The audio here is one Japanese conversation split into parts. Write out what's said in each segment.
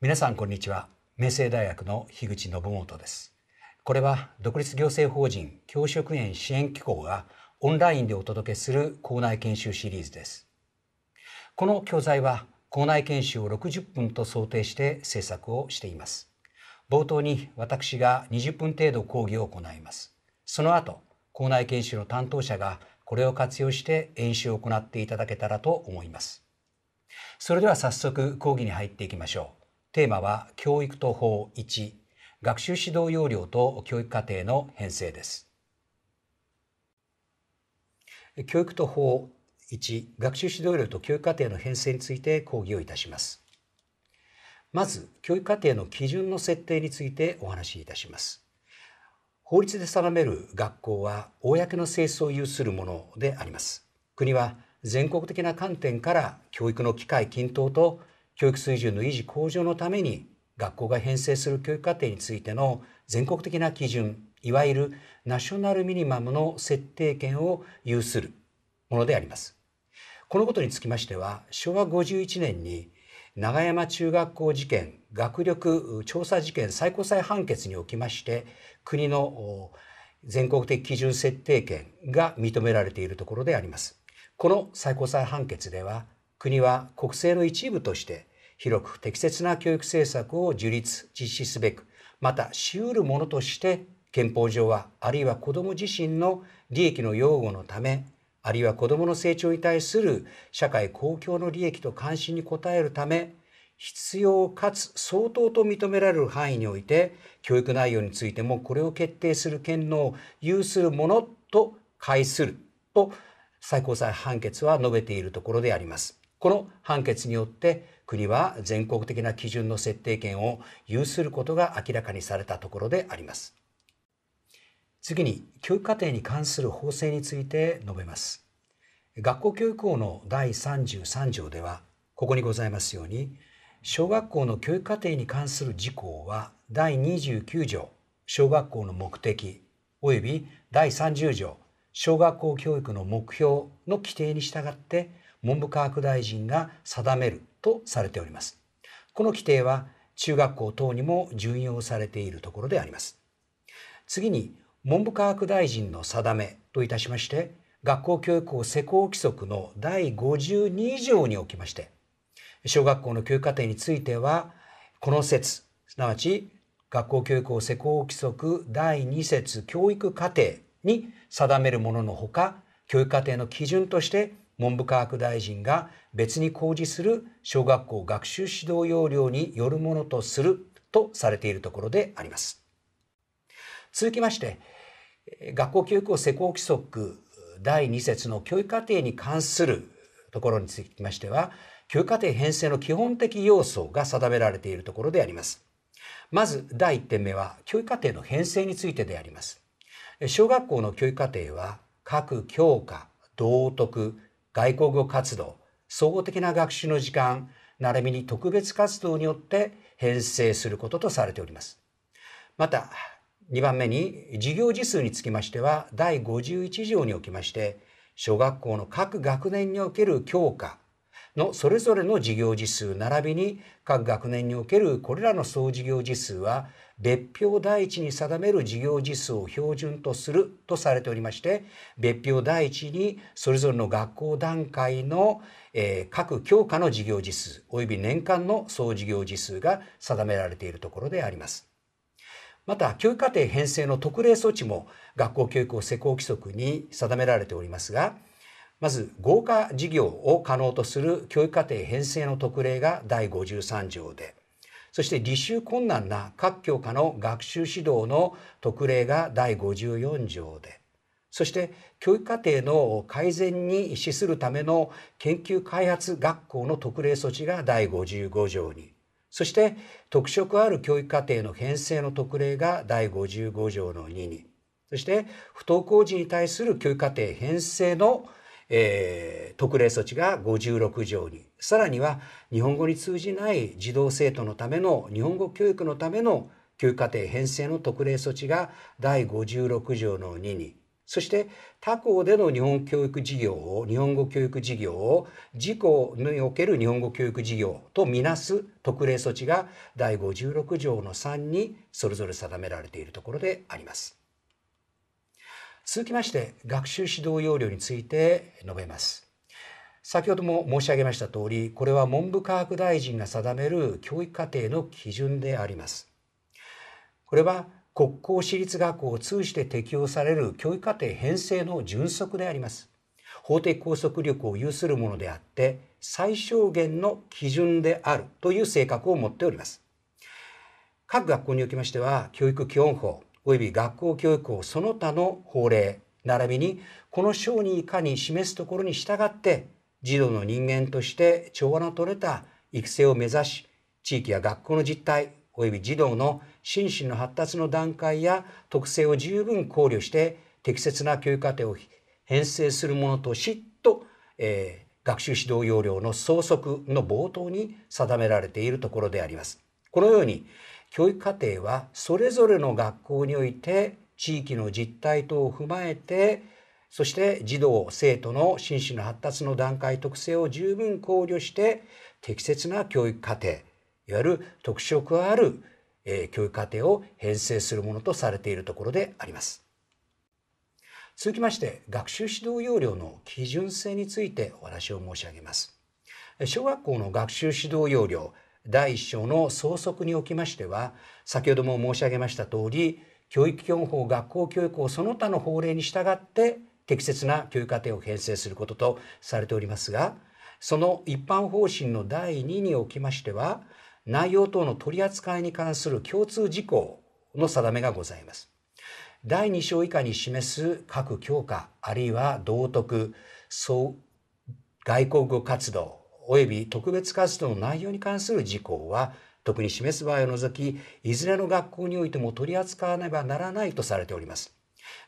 皆さんこんにちは明星大学の樋口信元ですこれは独立行政法人教職員支援機構がオンラインでお届けする校内研修シリーズですこの教材は校内研修を60分と想定して制作をしています冒頭に私が20分程度講義を行いますその後校内研修の担当者がこれを活用して演習を行っていただけたらと思いますそれでは早速講義に入っていきましょうテーマは教育と法1学習指導要領と教育課程の編成です教育と法1学習指導要領と教育課程の編成について講義をいたしますまず教育課程の基準の設定についてお話しいたします法律で定める学校は公の性質を有するものであります国は全国的な観点から教育の機会均等と教育水準の維持向上のために学校が編成する教育課程についての全国的な基準いわゆるナショナルミニマムの設定権を有するものでありますこのことにつきましては昭和51年に長山中学校事件学力調査事件最高裁判決におきまして国の全国的基準設定権が認められているところでありますこの最高裁判決では国は国政の一部として広く適切な教育政策を樹立実施すべくまたしうるものとして憲法上はあるいは子ども自身の利益の擁護のためあるいは子どもの成長に対する社会公共の利益と関心に応えるため必要かつ相当と認められる範囲において教育内容についてもこれを決定する権能を有するものと解すると最高裁判決は述べているところであります。この判決によって国は全国的な基準の設定権を有することが明らかにされたところであります。次に教育課程に関する法制について述べます。学校教育法の第33条ではここにございますように小学校の教育課程に関する事項は第29条小学校の目的及び第30条小学校教育の目標の規定に従って文部科学大臣が定めるとされておりますこの規定は中学校等にも準用されているところであります次に文部科学大臣の定めといたしまして学校教育法施行規則の第52条におきまして小学校の教育課程についてはこの説すなわち学校教育法施行規則第2節教育課程に定めるもののほか教育課程の基準として文部科学大臣が別に公示する小学校学習指導要領によるものとするとされているところであります。続きまして、学校教育を施行規則第2節の教育課程に関するところにつきましては、教育課程編成の基本的要素が定められているところであります。まず第1点目は、教育課程の編成についてであります。小学校の教育課程は、各教科、道徳、外交語活動、総合的な学習の時間、並びに特別活動によって編成することとされております。また、2番目に、授業時数につきましては、第51条におきまして、小学校の各学年における教科のそれぞれの授業時数並びに各学年におけるこれらの総事業時数は別表第一に定める事業実数を標準とするとされておりまして別表第一にそれぞれの学校段階の、えー、各教科の事業実数及び年間の総事業実数が定められているところであります。また教育課程編成の特例措置も学校教育を施行規則に定められておりますがまず合科事業を可能とする教育課程編成の特例が第53条でそして履修困難な各教科の学習指導の特例が第54条でそして教育課程の改善に資するための研究開発学校の特例措置が第55条にそして特色ある教育課程の編成の特例が第55条の2にそして不登校児に対する教育課程編成のえー、特例措置が56条に、さらには日本語に通じない児童生徒のための日本語教育のための育課程編成の特例措置が第56条の2に、そして他校での日本教育事業を、日本語教育事業を、自校における日本語教育事業とみなす特例措置が第56条の3にそれぞれ定められているところであります。続きまして学習指導要領について述べます先ほども申し上げました通りこれは文部科学大臣が定める教育課程の基準でありますこれは国公私立学校を通じて適用される教育課程編成の準則であります法的拘束力を有するものであって最小限の基準であるという性格を持っております各学校におきましては教育基本法及び学校教育をその他の法令並びにこの章に以下に示すところに従って児童の人間として調和のとれた育成を目指し地域や学校の実態及び児童の心身の発達の段階や特性を十分考慮して適切な教育課程を編成するものとしと、えー、学習指導要領の総則の冒頭に定められているところであります。このように教育課程はそれぞれの学校において地域の実態等を踏まえてそして児童生徒の心身の発達の段階特性を十分考慮して適切な教育課程いわゆる特色ある教育課程を編成するものとされているところであります。続きまして学習指導要領の基準性についてお話を申し上げます。小学校の学習指導要領第1章の総則におきましては先ほども申し上げました通り教育基本法学校教育法その他の法令に従って適切な教育課程を編成することとされておりますがその一般方針の第2におきましては内容等の取り扱いに関する共通事項の定めがございます。第2章以下に示す各教科あるいは道徳外交語活動及び特別活動の内容に関する事項は特に示す場合を除きいずれの学校においても取り扱わねばならないとされております。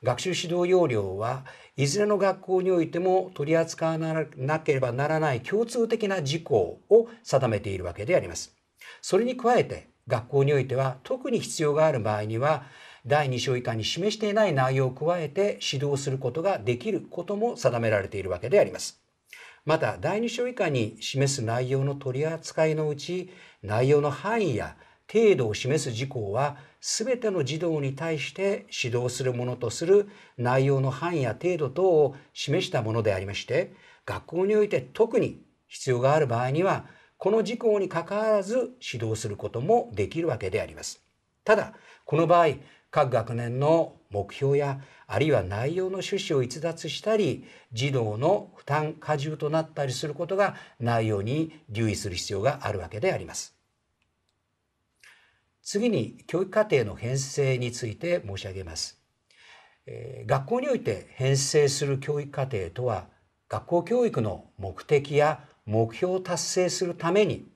学習指導要領はいずれの学校においても取り扱わなければならない共通的な事項を定めているわけであります。それに加えて学校においては特に必要がある場合には第2章以下に示していない内容を加えて指導することができることも定められているわけであります。また第2章以下に示す内容の取り扱いのうち内容の範囲や程度を示す事項は全ての児童に対して指導するものとする内容の範囲や程度等を示したものでありまして学校において特に必要がある場合にはこの事項にかかわらず指導することもできるわけであります。ただこの場合各学年の目標やあるいは内容の趣旨を逸脱したり児童の負担過重となったりすることがないように留意する必要があるわけであります。次に教育課程の編成について申し上げます。学校において編成する教育課程とは学校教育の目的や目標を達成するために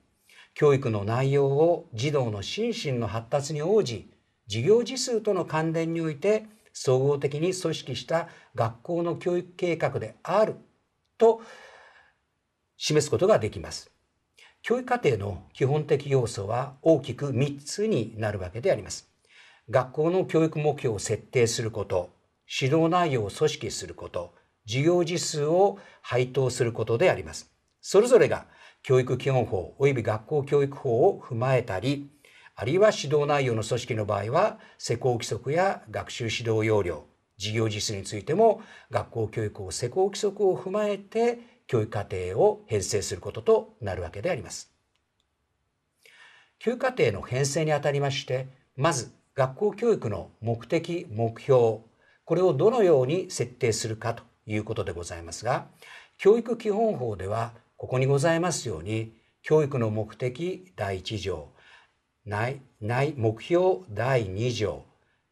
教育の内容を児童の心身の発達に応じ事業時数との関連において総合的に組織した学校の教育計画であると示すことができます。教育課程の基本的要素は大きく3つになるわけであります。学校の教育目標を設定すること、指導内容を組織すること、授業時数を配当することであります。それぞれが教育基本法及び学校教育法を踏まえたり、あるいは指導内容の組織の場合は施行規則や学習指導要領事業実施についても学校教育を施行規則を踏まえて教育課程を編成することとなるわけであります。教育課程の編成にあたりましてまず学校教育の目的目標これをどのように設定するかということでございますが教育基本法ではここにございますように教育の目的第1条内目標第2条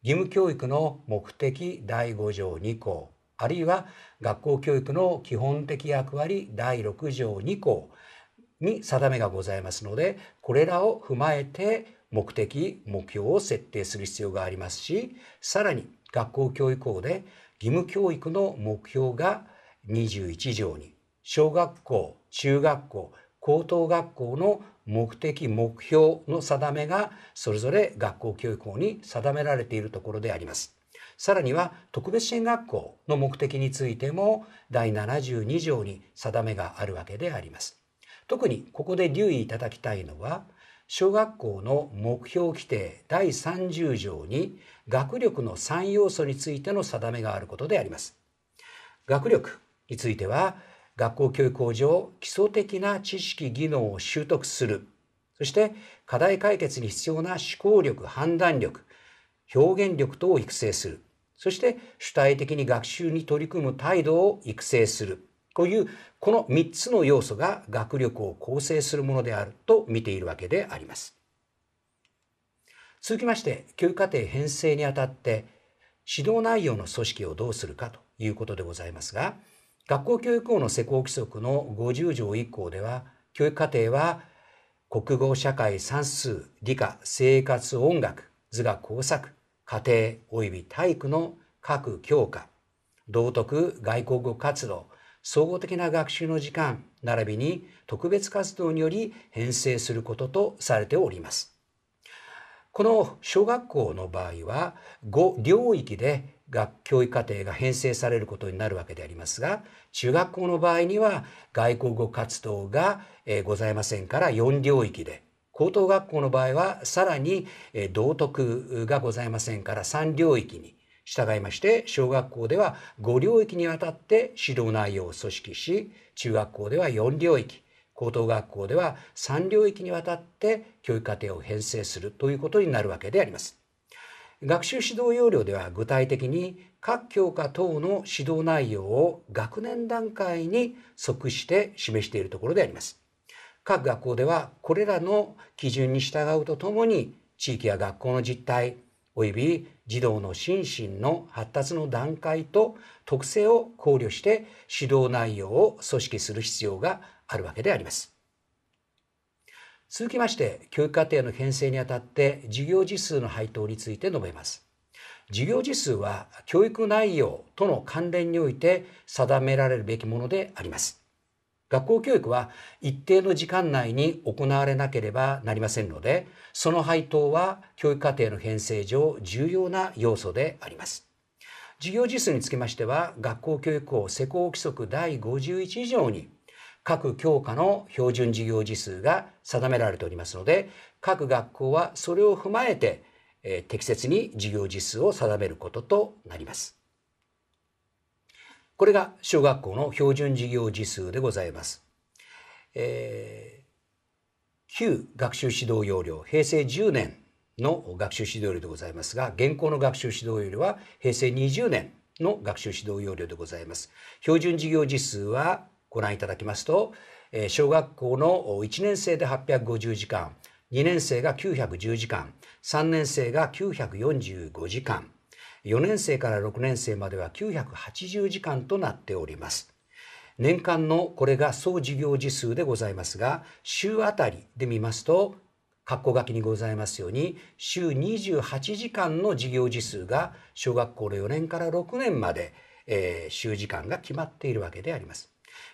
義務教育の目的第5条2項あるいは学校教育の基本的役割第6条2項に定めがございますのでこれらを踏まえて目的目標を設定する必要がありますしさらに学校教育法で義務教育の目標が21条に小学校中学校高等学校の目的目標の定めがそれぞれ学校教育法に定められているところであります。さらには特別支援学校の目的についても第72条に定めがあるわけであります。特にここで留意いただきたいのは小学校の目標規定第30条に学力の3要素についての定めがあることであります。学力については学校教育法上基礎的な知識技能を習得するそして課題解決に必要な思考力判断力表現力等を育成するそして主体的に学習に取り組む態度を育成するというこの3つの要素が学力を構成するものであると見ているわけであります。続きまして教育課程編成にあたって指導内容の組織をどうするかということでございますが学校教育法の施行規則の50条1項では、教育課程は国語、社会、算数、理科、生活、音楽、図画、工作、家庭及び体育の各教科、道徳、外国語活動、総合的な学習の時間、並びに特別活動により編成することとされております。この小学校の場合は5領域で学教育課程が編成されることになるわけでありますが中学校の場合には外国語活動がございませんから4領域で高等学校の場合はさらに道徳がございませんから3領域に従いまして小学校では5領域にわたって指導内容を組織し中学校では4領域高等学校では3領域にわたって教育課程を編成するということになるわけであります。学習指導要領では具体的に各教科等の指導内容を学年段階に即して示しているところであります。各学校ではこれらの基準に従うとともに地域や学校の実態及び児童の心身の発達の段階と特性を考慮して指導内容を組織する必要があるわけであります。続きまして、教育課程の編成にあたって授業時数の配当について述べます。授業時数は教育内容との関連において定められるべきものであります。学校教育は一定の時間内に行われなければなりませんので、その配当は教育課程の編成上重要な要素であります。授業時数につきましては、学校教育法施行規則第51条に各教科の標準授業時数が定められておりますので、各学校はそれを踏まえて、えー、適切に授業時数を定めることとなります。これが小学校の標準授業時数でございます。えー、旧学習指導要領、平成10年の学習指導要領でございますが、現行の学習指導要領は平成20年の学習指導要領でございます。標準授業時数はご覧いただきますと、え小学校の1年生で850時間、2年生が910時間、3年生が945時間、4年生から6年生までは980時間となっております。年間のこれが総授業時数でございますが、週あたりで見ますと、括弧書きにございますように、週28時間の授業時数が小学校の4年から6年まで、えー、週時間が決まっているわけであります。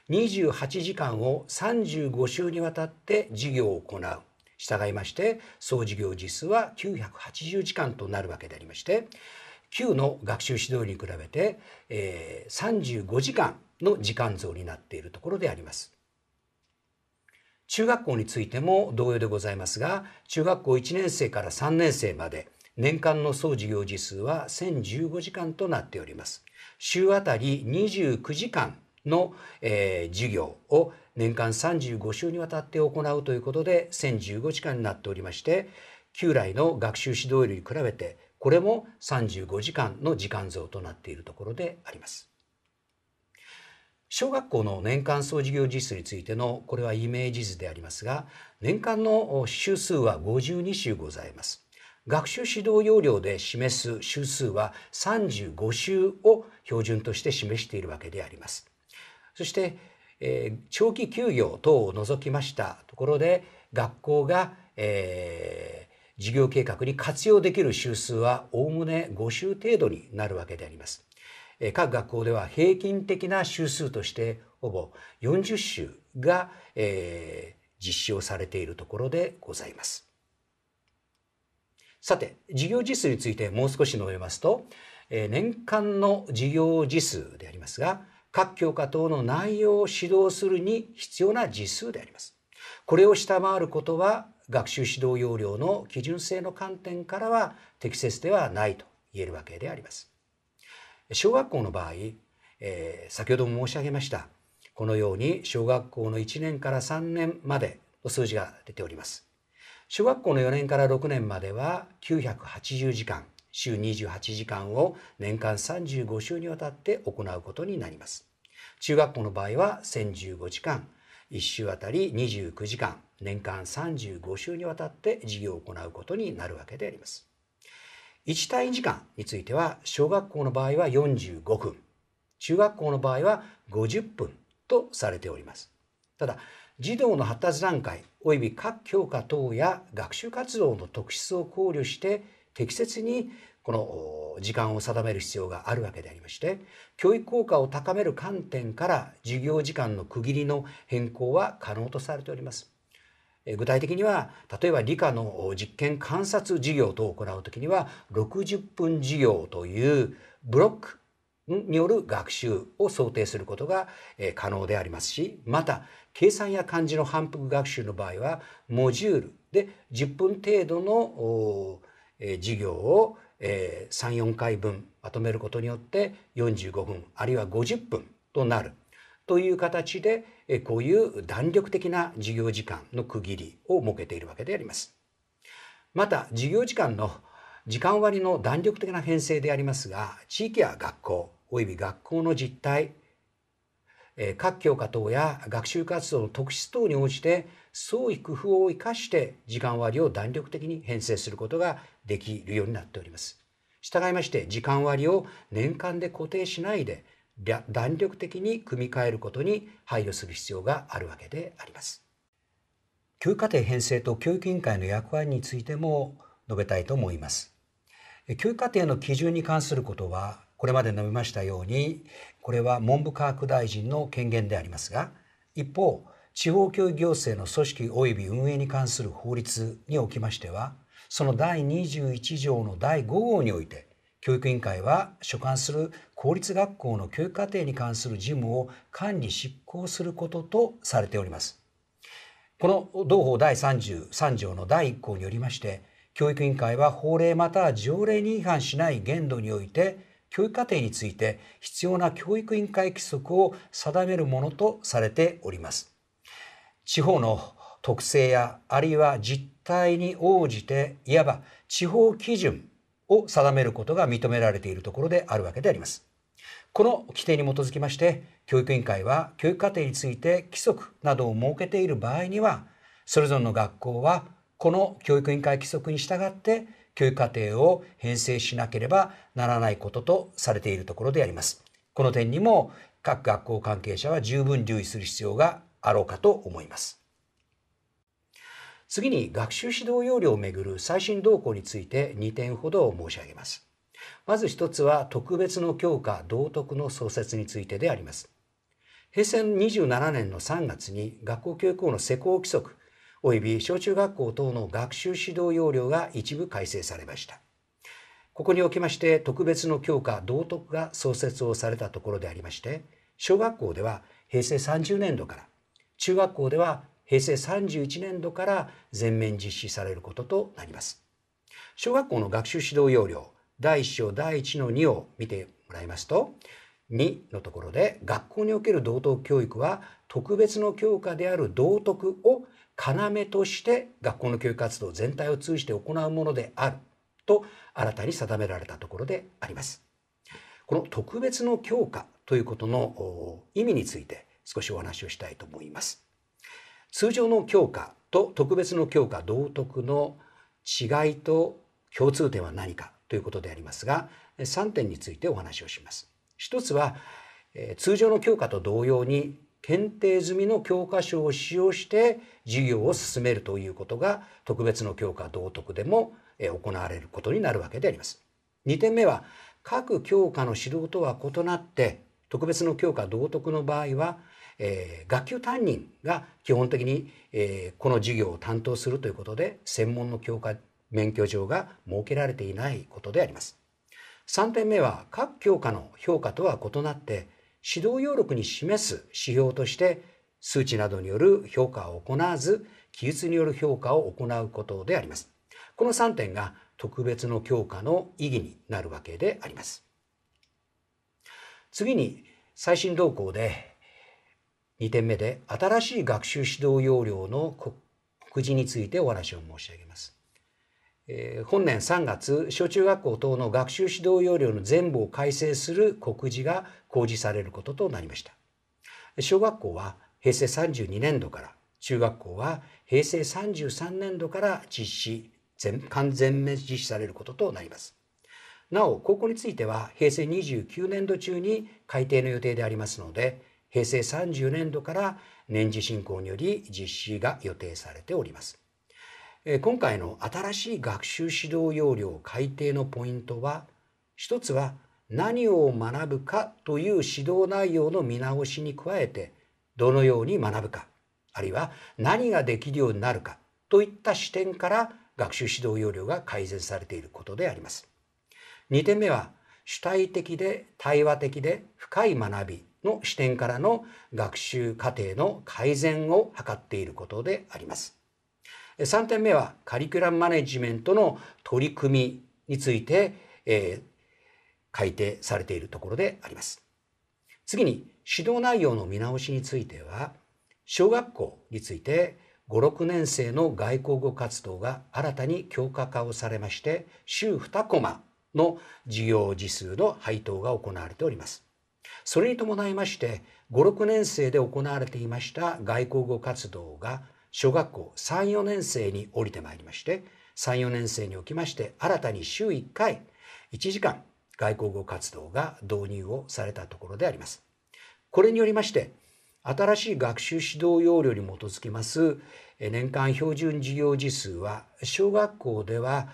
28時間を35週にわたって事業を行う。従いまして、総事業実数は980時間となるわけでありまして、旧の学習指導に比べて、えー、35時間の時間増になっているところであります。中学校についても同様でございますが、中学校1年生から3年生まで、年間の総事業時数は1015時間となっております。週あたり29時間の、えー、授業を年間35週にわたって行うということで1015時間になっておりまして旧来の学習指導より比べてこれも35時間の時間増となっているところであります。小学校の年間総事業実数についてのこれはイメージ図でありますが年間の週数は52週ございます。学習指導要領で示す週数は35週を標準として示しているわけであります。そして、えー、長期休業等を除きましたところで学校が、えー、事業計画に活用できる週数はおおむね5週程度になるわけであります。えー、各学校では平均的な週数としてほぼ40週が、えー、実施をされているところでございます。さて、事業実数についてもう少し述べますと、えー、年間の事業実数でありますが、各教科等の内容を指導するに必要な実数であります。これを下回ることは学習指導要領の基準性の観点からは適切ではないと言えるわけであります。小学校の場合、えー、先ほども申し上げましたこのように小学校の1年から3年までの数字が出ております。小学校の4年から6年までは980時間週28時間を年間35週にわたって行うことになります。中学校の場合は1015時間、1週あたり29時間、年間35週にわたって授業を行うことになるわけであります。1単位時間については、小学校の場合は45分、中学校の場合は50分とされております。ただ、児童の発達段階及び各教科等や学習活動の特質を考慮して適切にこの時間を定める必要があるわけでありまして教育効果を高める観点から授業時間の区切りの変更は可能とされております。具体的には例えば理科の実験観察授業等を行うときには60分授業というブロックによる学習を想定することが可能でありますしまた計算や漢字の反復学習の場合はモジュールで10分程度のえー、事業を、えー、3、4回分まとめることによって45分あるいは50分となるという形で、えー、こういう弾力的な授業時間の区切りを設けているわけであります。また授業時間の時間割の弾力的な編成でありますが地域や学校および学校の実態各教科等や学習活動の特質等に応じて創意工夫を生かして時間割を弾力的に編成することができるようになっております。従いまして時間割を年間で固定しないで弾力的に組み替えることに配慮する必要があるわけであります。教育課程編成と教育委員会の役割についても述べたいと思います。教育課程の基準に関することはこれまで述べましたようにこれは文部科学大臣の権限でありますが一方地方教育行政の組織及び運営に関する法律におきましてはその第21条の第5号において教育委員会は所管する公立学校の教育課程に関する事務を管理執行することとされております。この同法第33条の第1項によりまして教育委員会は法令または条例に違反しない限度において教育課程について必要な教育委員会規則を定めるものとされております。地方の特性やあるいは実態に応じていわば地方基準を定めることが認められているところであるわけであります。この規定に基づきまして教育委員会は教育課程について規則などを設けている場合にはそれぞれの学校はこの教育委員会規則に従って教育課程を編成しなければならないこととされているところであります。この点にも各学校関係者は十分留意する必要があろうかと思います。次に学習指導要領をめぐる最新動向について2点ほど申し上げます。まず1つは特別の教科道徳の創設についてであります。平成27年の3月に学校教育法の施行規則及び小中学校等の学習指導要領が一部改正されました。ここにおきまして特別の教科道徳が創設をされたところでありまして、小学校では平成30年度から、中学校では平成31年度から全面実施されることとなります。小学校の学習指導要領第1章第1の2を見てもらいますと、2のところで学校における道徳教育は特別の教科である道徳を要として学校の教育活動全体を通じて行うものであると新たに定められたところであります。この特別の教科ということの意味について少しお話をしたいと思います。通常の教科と特別の教科道徳の違いと共通点は何かということでありますが3点についてお話をします。一つは通常の教科と同様に検定済みの教科書を使用して授業を進めるということが特別の教科道徳でも行われることになるわけであります。2点目は各教科の指導とは異なって特別の教科道徳の場合は、えー、学級担任が基本的に、えー、この授業を担当するということで専門の教科免許状が設けられていないことであります。3点目は各教科の評価とは異なって指導要録に示す指標として数値などによる評価を行わず記述による評価を行うことであります。この3点が特別の強化の意義になるわけであります。次に最新動向で2点目で新しい学習指導要領の告示についてお話を申し上げます。え本年3月小中学校等の学習指導要領の全部を改正する告示が公示されることとなりました小学校は平成32年度から中学校は平成33年度から実施全完全面実施されることとなりますなお高校については平成29年度中に改定の予定でありますので平成30年度から年次進行により実施が予定されておりますえ今回の新しい学習指導要領改定のポイントは一つは何を学ぶかという指導内容の見直しに加えてどのように学ぶかあるいは何ができるようになるかといった視点から学習指導要領が改善されていることであります。2点目は主体的で対話的で深い学びの視点からの学習過程の改善を図っていることであります。3点目はカリキュラムマネジメントの取り組みについて、えー、改定されているところであります。次に指導内容の見直しについては小学校について56年生の外交語活動が新たに強化化をされまして週2コマの授業時数の配当が行われております。それに伴いまして56年生で行われていました外交語活動が小学校3、4年生に降りてまいりまして、3、4年生におきまして、新たに週1回、1時間、外交語活動が導入をされたところであります。これによりまして、新しい学習指導要領に基づきます年間標準授業時数は、小学校では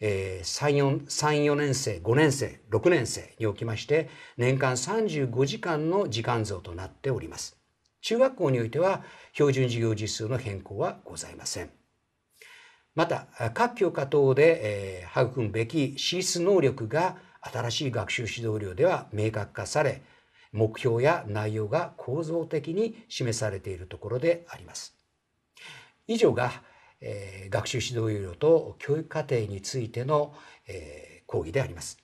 3、4, 3 4年生、5年生、6年生におきまして、年間35時間の時間増となっております。中学校においては標準授業実数の変更はございません。また各教科等で、え育むべきシース能力が新しい学習指導量では明確化され目標や内容が構造的に示されているところであります。以上が、え学習指導要領と教育課程についての、え講義であります。